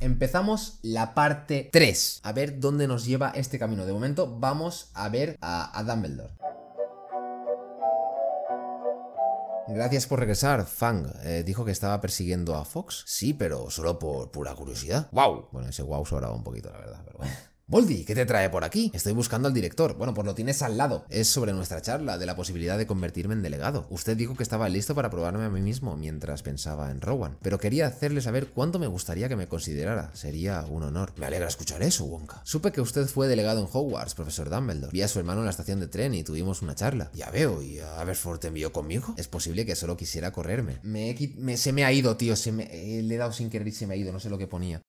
Empezamos la parte 3, a ver dónde nos lleva este camino. De momento vamos a ver a, Dumbledore. Gracias por regresar, Fang. Eh, dijo que estaba persiguiendo a Fox. Sí, pero solo por pura curiosidad. ¡Wow! Bueno, ese wow sobraba un poquito, la verdad, pero bueno. Boldi, ¿qué te trae por aquí? Estoy buscando al director. Bueno, pues lo tienes al lado. Es sobre nuestra charla de la posibilidad de convertirme en delegado. Usted dijo que estaba listo para probarme a mí mismo mientras pensaba en Rowan, pero quería hacerle saber cuánto me gustaría que me considerara. Sería un honor. Me alegra escuchar eso, Wonka. Supe que usted fue delegado en Hogwarts, profesor Dumbledore. Vi a su hermano en la estación de tren y tuvimos una charla. Ya veo, ¿y a te envió conmigo? Es posible que solo quisiera correrme. Me, se me ha ido, tío. Se me, eh, le he dado sin querer y se me ha ido. No sé lo que ponía.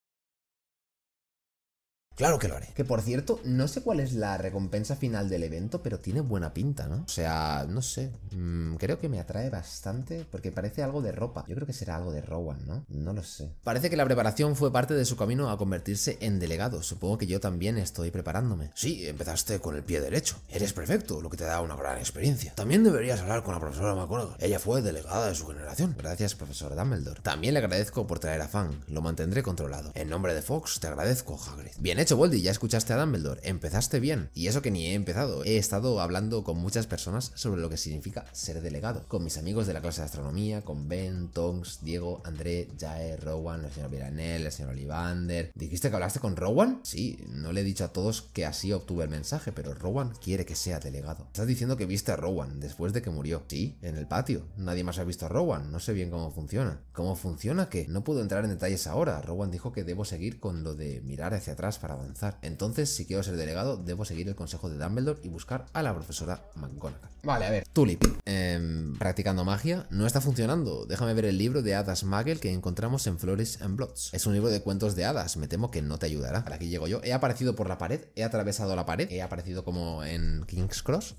Claro que lo haré. Que por cierto, no sé cuál es la recompensa final del evento, pero tiene buena pinta, ¿no? O sea, no sé. Mm, creo que me atrae bastante porque parece algo de ropa. Yo creo que será algo de Rowan, ¿no? No lo sé. Parece que la preparación fue parte de su camino a convertirse en delegado. Supongo que yo también estoy preparándome. Sí, empezaste con el pie derecho. Eres perfecto, lo que te da una gran experiencia. También deberías hablar con la profesora McGonagall. Ella fue delegada de su generación. Gracias, profesor Dumbledore. También le agradezco por traer a Fang. Lo mantendré controlado. En nombre de Fox, te agradezco, Hagrid. Bien hecho hecho, ya escuchaste a Dumbledore. Empezaste bien. Y eso que ni he empezado. He estado hablando con muchas personas sobre lo que significa ser delegado. Con mis amigos de la clase de astronomía, con Ben, Tonks, Diego, André, Jae, Rowan, el señor Viranel, el señor Olivander. ¿Dijiste que hablaste con Rowan? Sí, no le he dicho a todos que así obtuve el mensaje, pero Rowan quiere que sea delegado. Estás diciendo que viste a Rowan después de que murió. Sí, en el patio. Nadie más ha visto a Rowan. No sé bien cómo funciona. ¿Cómo funciona? Que No puedo entrar en detalles ahora. Rowan dijo que debo seguir con lo de mirar hacia atrás para avanzar. Entonces, si quiero ser delegado, debo seguir el consejo de Dumbledore y buscar a la profesora McGonagall. Vale, a ver. Tulip, em, practicando magia, no está funcionando. Déjame ver el libro de hadas Magel que encontramos en Flores and Blots. Es un libro de cuentos de hadas, me temo que no te ayudará. aquí llego yo. He aparecido por la pared, he atravesado la pared, he aparecido como en King's Cross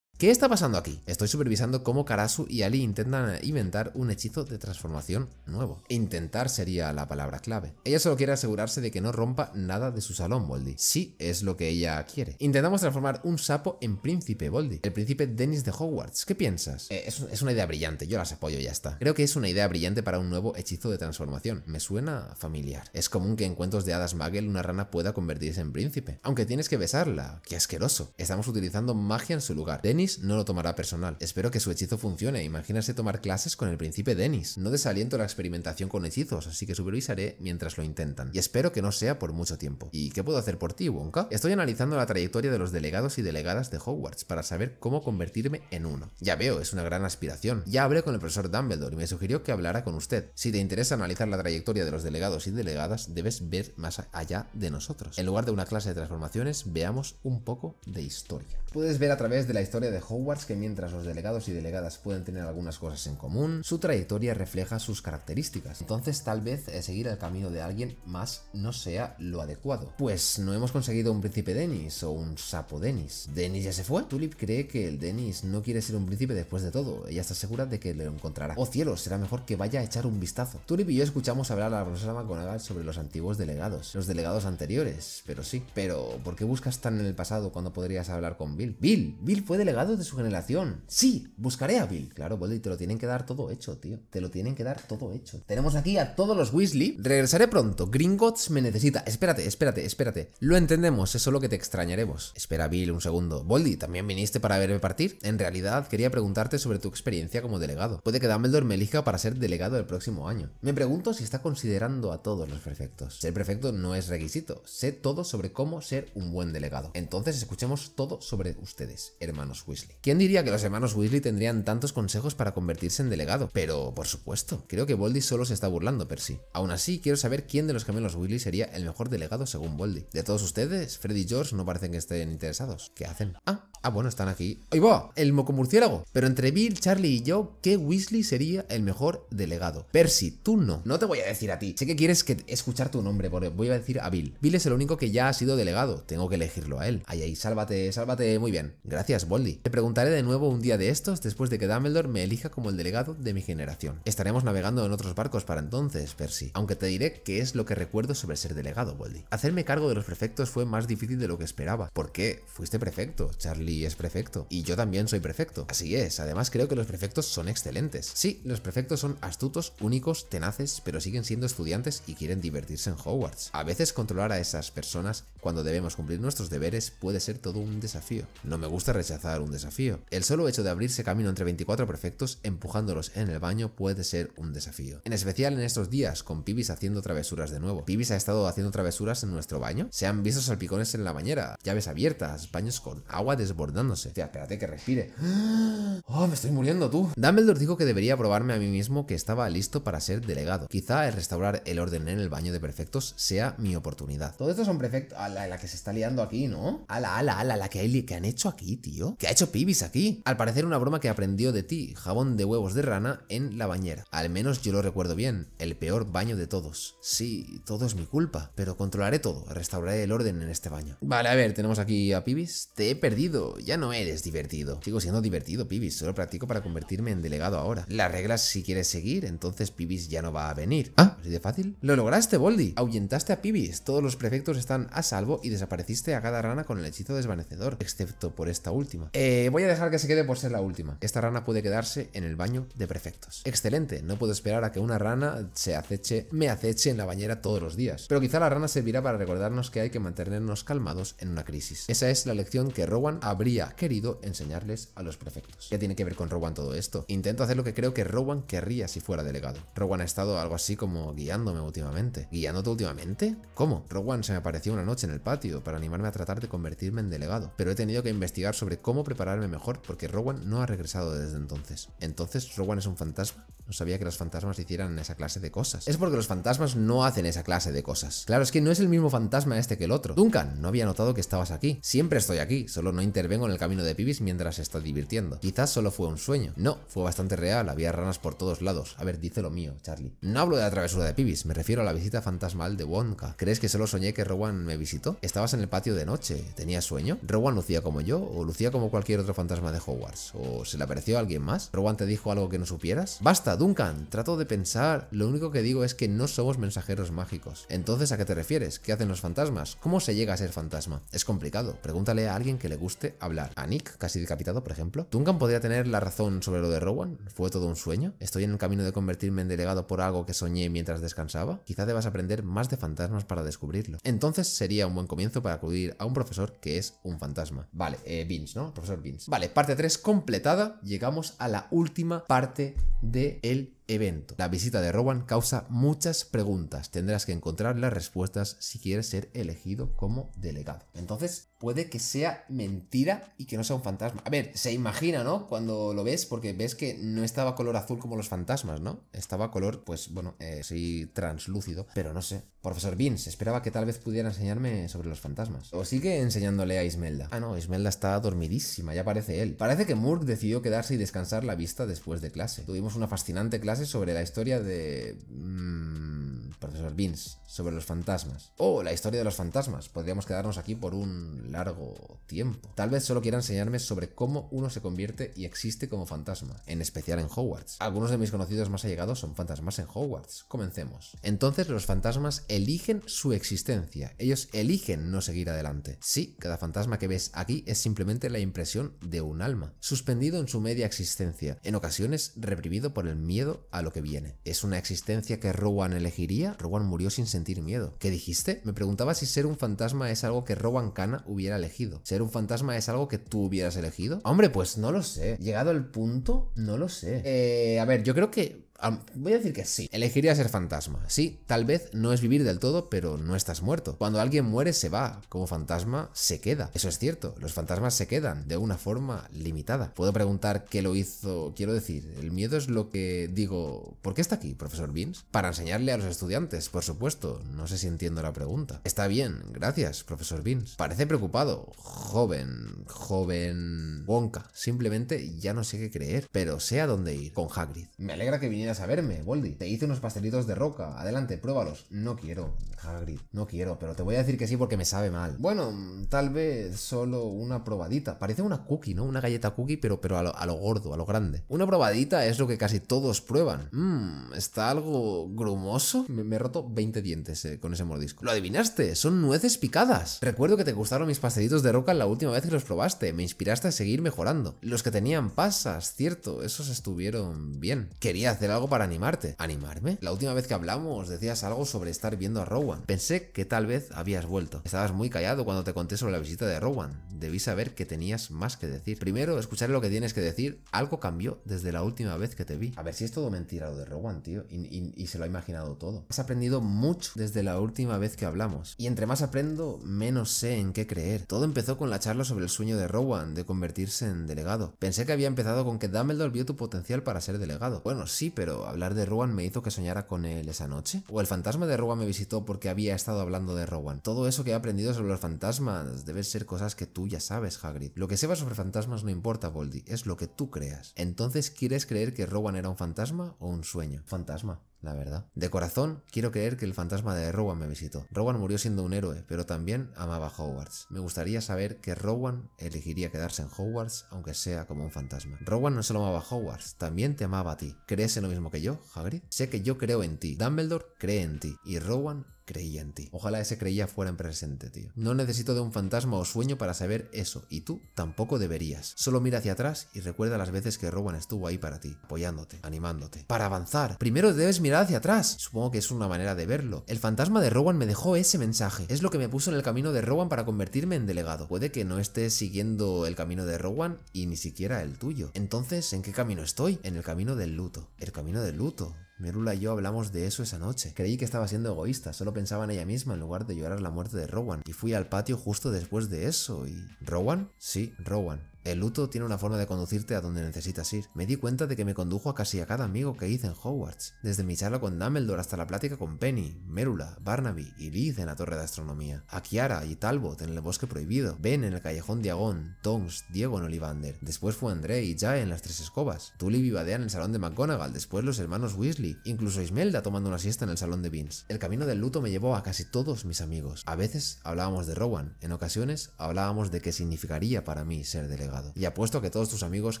¿Qué está pasando aquí? Estoy supervisando cómo Karasu y Ali intentan inventar un hechizo de transformación nuevo. Intentar sería la palabra clave. Ella solo quiere asegurarse de que no rompa nada de su salón, Boldi. Sí, es lo que ella quiere. Intentamos transformar un sapo en príncipe, Boldi. El príncipe Dennis de Hogwarts. ¿Qué piensas? Eh, es, una idea brillante, yo las apoyo y ya está. Creo que es una idea brillante para un nuevo hechizo de transformación. Me suena familiar. Es común que en cuentos de hadas Magel una rana pueda convertirse en príncipe. Aunque tienes que besarla. ¡Qué asqueroso! Estamos utilizando magia en su lugar. Dennis no lo tomará personal. Espero que su hechizo funcione, imagínase tomar clases con el príncipe Dennis. No desaliento la experimentación con hechizos, así que supervisaré mientras lo intentan. Y espero que no sea por mucho tiempo. ¿Y qué puedo hacer por ti, Wonka? Estoy analizando la trayectoria de los delegados y delegadas de Hogwarts para saber cómo convertirme en uno. Ya veo, es una gran aspiración. Ya hablé con el profesor Dumbledore y me sugirió que hablara con usted. Si te interesa analizar la trayectoria de los delegados y delegadas, debes ver más allá de nosotros. En lugar de una clase de transformaciones, veamos un poco de historia. Puedes ver a través de la historia de Hogwarts que mientras los delegados y delegadas pueden tener algunas cosas en común, su trayectoria refleja sus características. Entonces tal vez eh, seguir el camino de alguien más no sea lo adecuado. Pues no hemos conseguido un príncipe Denis o un sapo Denis. Denis ya se fue. Tulip cree que el Denis no quiere ser un príncipe después de todo. Ella está segura de que lo encontrará. Oh cielo, será mejor que vaya a echar un vistazo. Tulip y yo escuchamos hablar a la profesora McGonagall sobre los antiguos delegados. Los delegados anteriores, pero sí. Pero, ¿por qué buscas tan en el pasado cuando podrías hablar con Bill? Bill, Bill fue delegado de su generación. Sí, buscaré a Bill. Claro, Boldy, te lo tienen que dar todo hecho, tío. Te lo tienen que dar todo hecho. Tenemos aquí a todos los Weasley. Regresaré pronto. Gringotts me necesita. Espérate, espérate, espérate. Lo entendemos, es solo que te extrañaremos. Espera, Bill, un segundo. Boldy, ¿también viniste para verme partir? En realidad, quería preguntarte sobre tu experiencia como delegado. Puede que Dumbledore me elija para ser delegado el próximo año. Me pregunto si está considerando a todos los prefectos. Ser prefecto no es requisito. Sé todo sobre cómo ser un buen delegado. Entonces, escuchemos todo sobre ustedes, hermanos Weasley. ¿Quién diría que los hermanos Weasley tendrían tantos consejos para convertirse en delegado? Pero, por supuesto, creo que Voldy solo se está burlando, Percy. Aún así, quiero saber quién de los gemelos Weasley sería el mejor delegado según Voldy. De todos ustedes, Freddy y George no parecen que estén interesados. ¿Qué hacen? Ah, Ah, bueno, están aquí. ¡Ahí va! El mocomurciélago! Pero entre Bill, Charlie y yo, ¿qué Weasley sería el mejor delegado? Percy, tú no. No te voy a decir a ti. Sé que quieres que escuchar tu nombre, porque voy a decir a Bill. Bill es el único que ya ha sido delegado. Tengo que elegirlo a él. Ahí, ahí. sálvate, sálvate. Muy bien. Gracias, Boldy. Te preguntaré de nuevo un día de estos después de que Dumbledore me elija como el delegado de mi generación. Estaremos navegando en otros barcos para entonces, Percy. Aunque te diré qué es lo que recuerdo sobre ser delegado, Boldy. Hacerme cargo de los prefectos fue más difícil de lo que esperaba. ¿Por qué? Fuiste prefecto, Charlie y es prefecto. Y yo también soy prefecto. Así es, además creo que los prefectos son excelentes. Sí, los prefectos son astutos, únicos, tenaces, pero siguen siendo estudiantes y quieren divertirse en Hogwarts. A veces controlar a esas personas cuando debemos cumplir nuestros deberes puede ser todo un desafío. No me gusta rechazar un desafío. El solo hecho de abrirse camino entre 24 prefectos empujándolos en el baño puede ser un desafío. En especial en estos días, con Pibis haciendo travesuras de nuevo. Pibis ha estado haciendo travesuras en nuestro baño. Se han visto salpicones en la bañera, llaves abiertas, baños con agua desbordada desbordándose. sea, espérate que respire. ¡Ah! ¡Oh, me estoy muriendo tú! Dumbledore dijo que debería probarme a mí mismo que estaba listo para ser delegado. Quizá el restaurar el orden en el baño de perfectos sea mi oportunidad. Todo esto son perfectos. A la, que se está liando aquí, ¿no? A la, a la, a la, la que, hay, que han hecho aquí, tío. ¿Qué ha hecho pibis aquí. Al parecer una broma que aprendió de ti, jabón de huevos de rana en la bañera. Al menos yo lo recuerdo bien. El peor baño de todos. Sí, todo es mi culpa, pero controlaré todo. Restauraré el orden en este baño. Vale, a ver, tenemos aquí a pibis. Te he perdido ya no eres divertido. Sigo siendo divertido, Pibis, solo practico para convertirme en delegado ahora. Las reglas si quieres seguir, entonces Pibis ya no va a venir. Ah, así de fácil. Lo lograste, Boldi. Ahuyentaste a Pibis. Todos los prefectos están a salvo y desapareciste a cada rana con el hechizo desvanecedor, excepto por esta última. Eh, voy a dejar que se quede por ser la última. Esta rana puede quedarse en el baño de prefectos. Excelente, no puedo esperar a que una rana se aceche, me aceche en la bañera todos los días. Pero quizá la rana servirá para recordarnos que hay que mantenernos calmados en una crisis. Esa es la lección que Rowan ha habría querido enseñarles a los prefectos. ¿Qué tiene que ver con Rowan todo esto? Intento hacer lo que creo que Rowan querría si fuera delegado. Rowan ha estado algo así como guiándome últimamente. ¿Guiándote últimamente? ¿Cómo? Rowan se me apareció una noche en el patio para animarme a tratar de convertirme en delegado, pero he tenido que investigar sobre cómo prepararme mejor porque Rowan no ha regresado desde entonces. ¿Entonces Rowan es un fantasma? No sabía que los fantasmas hicieran esa clase de cosas. Es porque los fantasmas no hacen esa clase de cosas. Claro, es que no es el mismo fantasma este que el otro. Duncan, no había notado que estabas aquí. Siempre estoy aquí, solo no interesa vengo en el camino de Pibis mientras se está divirtiendo. Quizás solo fue un sueño. No, fue bastante real, había ranas por todos lados. A ver, dice lo mío, Charlie. No hablo de la travesura de Pibis, me refiero a la visita fantasmal de Wonka. ¿Crees que solo soñé que Rowan me visitó? Estabas en el patio de noche, ¿tenías sueño? ¿Rowan lucía como yo o lucía como cualquier otro fantasma de Hogwarts? ¿O se le apareció a alguien más? ¿Rowan te dijo algo que no supieras? Basta, Duncan, trato de pensar. Lo único que digo es que no somos mensajeros mágicos. Entonces, ¿a qué te refieres? ¿Qué hacen los fantasmas? ¿Cómo se llega a ser fantasma? Es complicado. Pregúntale a alguien que le guste hablar a Nick, casi decapitado, por ejemplo. ¿Duncan podría tener la razón sobre lo de Rowan? ¿Fue todo un sueño? ¿Estoy en el camino de convertirme en delegado por algo que soñé mientras descansaba? Quizá debas aprender más de fantasmas para descubrirlo. Entonces sería un buen comienzo para acudir a un profesor que es un fantasma. Vale, eh, Vince, ¿no? Profesor Vince. Vale, parte 3 completada. Llegamos a la última parte del el evento. La visita de Rowan causa muchas preguntas. Tendrás que encontrar las respuestas si quieres ser elegido como delegado. Entonces, puede que sea mentira y que no sea un fantasma. A ver, se imagina, ¿no? Cuando lo ves, porque ves que no estaba color azul como los fantasmas, ¿no? Estaba color, pues bueno, eh, sí, translúcido, pero no sé. Profesor Vince, esperaba que tal vez pudiera enseñarme sobre los fantasmas. O sigue enseñándole a Ismelda. Ah, no, Ismelda está dormidísima, ya parece él. Parece que Murk decidió quedarse y descansar la vista después de clase. Tuvimos una fascinante clase sobre la historia de... Mm, profesor Beans sobre los fantasmas. O oh, la historia de los fantasmas. Podríamos quedarnos aquí por un largo tiempo. Tal vez solo quiera enseñarme sobre cómo uno se convierte y existe como fantasma, en especial en Hogwarts. Algunos de mis conocidos más allegados son fantasmas en Hogwarts. Comencemos. Entonces los fantasmas eligen su existencia. Ellos eligen no seguir adelante. Sí, cada fantasma que ves aquí es simplemente la impresión de un alma, suspendido en su media existencia, en ocasiones reprimido por el miedo a lo que viene. Es una existencia que Rowan elegiría Rowan murió sin sentir miedo. ¿Qué dijiste? Me preguntaba si ser un fantasma es algo que Rowan Cana hubiera elegido. ¿Ser un fantasma es algo que tú hubieras elegido? Hombre, pues no lo sé. Llegado al punto, no lo sé. Eh, a ver, yo creo que Voy a decir que sí. Elegiría ser fantasma. Sí, tal vez no es vivir del todo, pero no estás muerto. Cuando alguien muere se va, como fantasma se queda. Eso es cierto, los fantasmas se quedan de una forma limitada. Puedo preguntar qué lo hizo, quiero decir, el miedo es lo que digo, ¿por qué está aquí, profesor Beans? Para enseñarle a los estudiantes, por supuesto. No sé si entiendo la pregunta. Está bien, gracias, profesor Beans. Parece preocupado, joven, joven Wonka. Simplemente ya no sé qué creer, pero sé a dónde ir con Hagrid. Me alegra que viniera a saberme, Boldi. Te hice unos pastelitos de roca. Adelante, pruébalos. No quiero, Hagrid. No quiero, pero te voy a decir que sí porque me sabe mal. Bueno, tal vez solo una probadita. Parece una cookie, ¿no? Una galleta cookie, pero, pero a, lo, gordo, a lo grande. Una probadita es lo que casi todos prueban. Mmm, está algo grumoso. Me, he roto 20 dientes eh, con ese mordisco. ¿Lo adivinaste? Son nueces picadas. Recuerdo que te gustaron mis pastelitos de roca la última vez que los probaste. Me inspiraste a seguir mejorando. Los que tenían pasas, cierto, esos estuvieron bien. Quería hacer algo algo para animarte. ¿Animarme? La última vez que hablamos decías algo sobre estar viendo a Rowan. Pensé que tal vez habías vuelto. Estabas muy callado cuando te conté sobre la visita de Rowan. Debí saber que tenías más que decir. Primero, escuchar lo que tienes que decir. Algo cambió desde la última vez que te vi. A ver si es todo mentira lo de Rowan, tío. Y, y se lo ha imaginado todo. Has aprendido mucho desde la última vez que hablamos. Y entre más aprendo, menos sé en qué creer. Todo empezó con la charla sobre el sueño de Rowan de convertirse en delegado. Pensé que había empezado con que Dumbledore vio tu potencial para ser delegado. Bueno, sí, pero pero hablar de Rowan me hizo que soñara con él esa noche. O el fantasma de Rowan me visitó porque había estado hablando de Rowan. Todo eso que he aprendido sobre los fantasmas debe ser cosas que tú ya sabes, Hagrid. Lo que sepas sobre fantasmas no importa, Voldy, es lo que tú creas. Entonces, ¿quieres creer que Rowan era un fantasma o un sueño? Fantasma la verdad. De corazón, quiero creer que el fantasma de Rowan me visitó. Rowan murió siendo un héroe, pero también amaba Hogwarts. Me gustaría saber que Rowan elegiría quedarse en Hogwarts, aunque sea como un fantasma. Rowan no solo amaba Hogwarts, también te amaba a ti. ¿Crees en lo mismo que yo, Hagrid? Sé que yo creo en ti. Dumbledore cree en ti. Y Rowan creía en ti. Ojalá ese creía fuera en presente, tío. No necesito de un fantasma o sueño para saber eso, y tú tampoco deberías. Solo mira hacia atrás y recuerda las veces que Rowan estuvo ahí para ti, apoyándote, animándote. Para avanzar, primero debes mirar hacia atrás. Supongo que es una manera de verlo. El fantasma de Rowan me dejó ese mensaje. Es lo que me puso en el camino de Rowan para convertirme en delegado. Puede que no estés siguiendo el camino de Rowan y ni siquiera el tuyo. Entonces, ¿en qué camino estoy? En el camino del luto. El camino del luto. Merula y yo hablamos de eso esa noche. Creí que estaba siendo egoísta, solo pensaba en ella misma en lugar de llorar la muerte de Rowan. Y fui al patio justo después de eso y... ¿Rowan? Sí, Rowan. El luto tiene una forma de conducirte a donde necesitas ir. Me di cuenta de que me condujo a casi a cada amigo que hice en Hogwarts, desde mi charla con Dumbledore hasta la plática con Penny, Merula, Barnaby y Liz en la Torre de Astronomía, a Kiara y Talbot en el Bosque Prohibido, Ben en el Callejón Diagón, Tongs, Diego en Olivander, después fue André y Jay en las Tres Escobas, Tully y en el Salón de McGonagall, después los hermanos Weasley, incluso Ismelda tomando una siesta en el Salón de Beans. El camino del luto me llevó a casi todos mis amigos. A veces hablábamos de Rowan, en ocasiones hablábamos de qué significaría para mí ser delegado. Y apuesto que todos tus amigos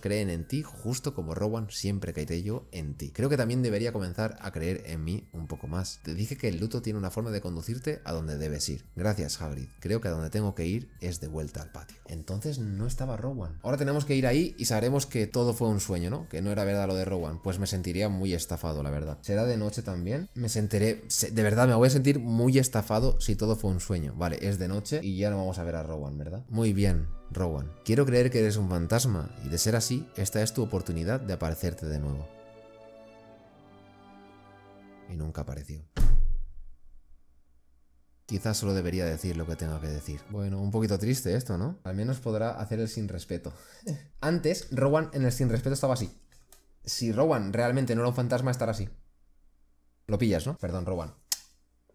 creen en ti justo como Rowan siempre de yo en ti. Creo que también debería comenzar a creer en mí un poco más. Te dije que el luto tiene una forma de conducirte a donde debes ir. Gracias, Hagrid. Creo que a donde tengo que ir es de vuelta al patio. Entonces no estaba Rowan. Ahora tenemos que ir ahí y sabremos que todo fue un sueño, ¿no? Que no era verdad lo de Rowan. Pues me sentiría muy estafado, la verdad. ¿Será de noche también? Me sentiré... De verdad, me voy a sentir muy estafado si todo fue un sueño. Vale, es de noche y ya no vamos a ver a Rowan, ¿verdad? Muy bien. Rowan, quiero creer que eres un fantasma, y de ser así, esta es tu oportunidad de aparecerte de nuevo. Y nunca apareció. Quizás solo debería decir lo que tenga que decir. Bueno, un poquito triste esto, ¿no? Al menos podrá hacer el sin respeto. Antes, Rowan en el sin respeto estaba así. Si Rowan realmente no era un fantasma, estará así. Lo pillas, ¿no? Perdón, Rowan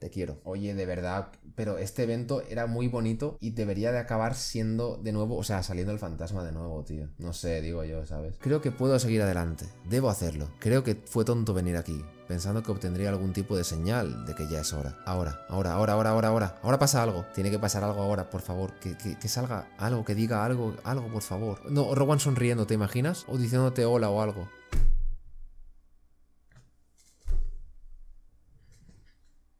te quiero. Oye, de verdad, pero este evento era muy bonito y debería de acabar siendo de nuevo, o sea, saliendo el fantasma de nuevo, tío. No sé, digo yo, ¿sabes? Creo que puedo seguir adelante, debo hacerlo. Creo que fue tonto venir aquí, pensando que obtendría algún tipo de señal de que ya es hora. Ahora, ahora, ahora, ahora, ahora, ahora. Ahora pasa algo. Tiene que pasar algo ahora, por favor. Que, que salga algo, que diga algo, algo, por favor. No, Rowan sonriendo, ¿te imaginas? O diciéndote hola o algo.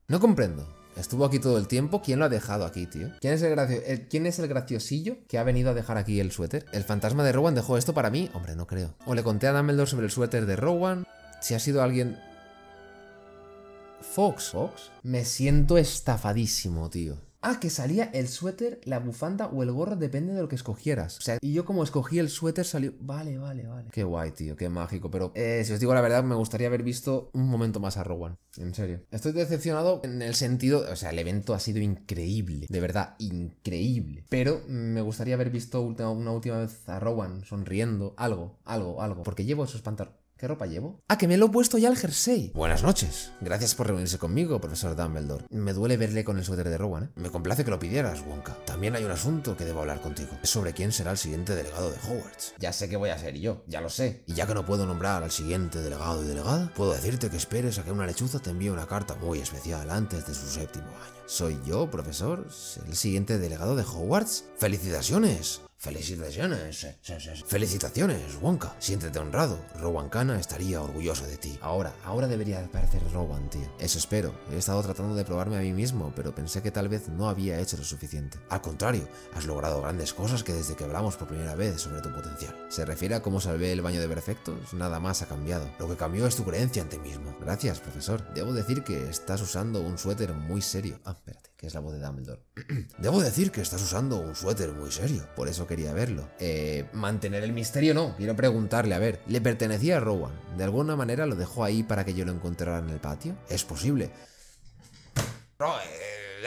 No comprendo. Estuvo aquí todo el tiempo. ¿Quién lo ha dejado aquí, tío? ¿Quién es el, es el graciosillo que ha venido a dejar aquí el suéter? ¿El fantasma de Rowan dejó esto para mí? Hombre, no creo. O le conté a Dumbledore sobre el suéter de Rowan. Si ha sido alguien... Fox, Fox. Me siento estafadísimo, tío. Ah, que salía el suéter, la bufanda o el gorro, depende de lo que escogieras. O sea, y yo como escogí el suéter salió... Vale, vale, vale. Qué guay, tío, qué mágico. Pero eh, si os digo la verdad, me gustaría haber visto un momento más a Rowan. En serio. Estoy decepcionado en el sentido... O sea, el evento ha sido increíble. De verdad, increíble. Pero me gustaría haber visto una última vez a Rowan sonriendo. Algo, algo, algo. Porque llevo esos pantalones... ¿Qué ropa llevo? Ah, que me lo he puesto ya el jersey. Buenas noches. Gracias por reunirse conmigo, profesor Dumbledore. Me duele verle con el suéter de Rowan, ¿eh? Me complace que lo pidieras, Wonka. También hay un asunto que debo hablar contigo. Es sobre quién será el siguiente delegado de Hogwarts. Ya sé que voy a ser yo, ya lo sé. Y ya que no puedo nombrar al siguiente delegado y delegada, puedo decirte que esperes a que una lechuza te envíe una carta muy especial antes de su séptimo año. ¿Soy yo, profesor? ¿El siguiente delegado de Hogwarts? ¡Felicitaciones! Felicitaciones. Eh, eh, eh, felicitaciones, Wonka. Siéntete honrado. Rowan estaría orgulloso de ti. Ahora, ahora debería parecer Rowan, tío. Eso espero. He estado tratando de probarme a mí mismo, pero pensé que tal vez no había hecho lo suficiente. Al contrario, has logrado grandes cosas que desde que hablamos por primera vez sobre tu potencial. Se refiere a cómo salvé el baño de perfectos, nada más ha cambiado. Lo que cambió es tu creencia en ti mismo. Gracias, profesor. Debo decir que estás usando un suéter muy serio. Ah, espera es la voz de Dumbledore. Debo decir que estás usando un suéter muy serio, por eso quería verlo. Eh, mantener el misterio no, quiero preguntarle, a ver, ¿le pertenecía a Rowan? ¿De alguna manera lo dejó ahí para que yo lo encontrara en el patio? Es posible.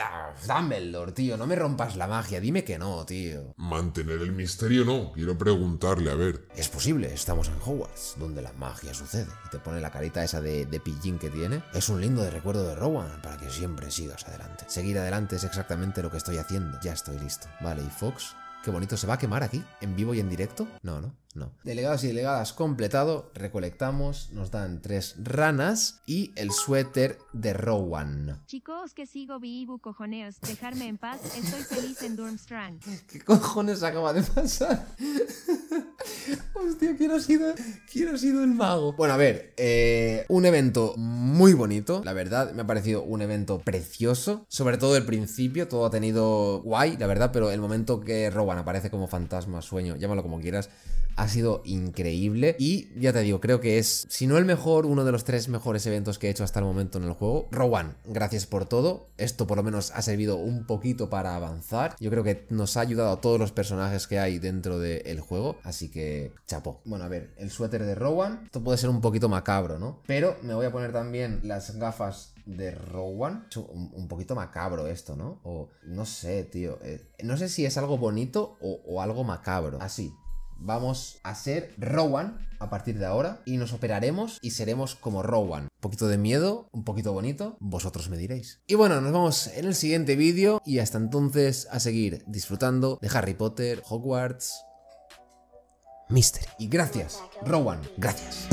Ah, Dumbledore, tío, no me rompas la magia, dime que no, tío. Mantener el misterio no, quiero preguntarle, a ver. Es posible, estamos en Hogwarts, donde la magia sucede. Y te pone la carita esa de, de pillín que tiene. Es un lindo de recuerdo de Rowan, para que siempre sigas adelante. Seguir adelante es exactamente lo que estoy haciendo. Ya estoy listo. Vale, ¿y Fox? Qué bonito, ¿se va a quemar aquí? ¿En vivo y en directo? No, no. No. Delegados y delegadas completado, recolectamos, nos dan tres ranas y el suéter de Rowan. Chicos, que sigo vivo, cojoneos, dejarme en paz, estoy feliz en Durmstrang. ¿Qué cojones acaba de pasar? Hostia, ¿quién ha, sido, el mago? Bueno, a ver, eh, un evento muy bonito, la verdad, me ha parecido un evento precioso, sobre todo el principio, todo ha tenido guay, la verdad, pero el momento que Rowan aparece como fantasma, sueño, llámalo como quieras, ha sido increíble y ya te digo, creo que es, si no el mejor, uno de los tres mejores eventos que he hecho hasta el momento en el juego. Rowan, gracias por todo, esto por lo menos ha servido un poquito para avanzar, yo creo que nos ha ayudado a todos los personajes que hay dentro del juego, así que chapo. Bueno, a ver, el suéter de Rowan, esto puede ser un poquito macabro, ¿no? Pero me voy a poner también las gafas de Rowan. Un, poquito macabro esto, ¿no? O no sé, tío. Eh, no sé si es algo bonito o, o algo macabro. Así, Vamos a ser Rowan a partir de ahora y nos operaremos y seremos como Rowan. Un poquito de miedo, un poquito bonito, vosotros me diréis. Y bueno, nos vamos en el siguiente vídeo y hasta entonces a seguir disfrutando de Harry Potter, Hogwarts, Mister Y gracias, Rowan, gracias.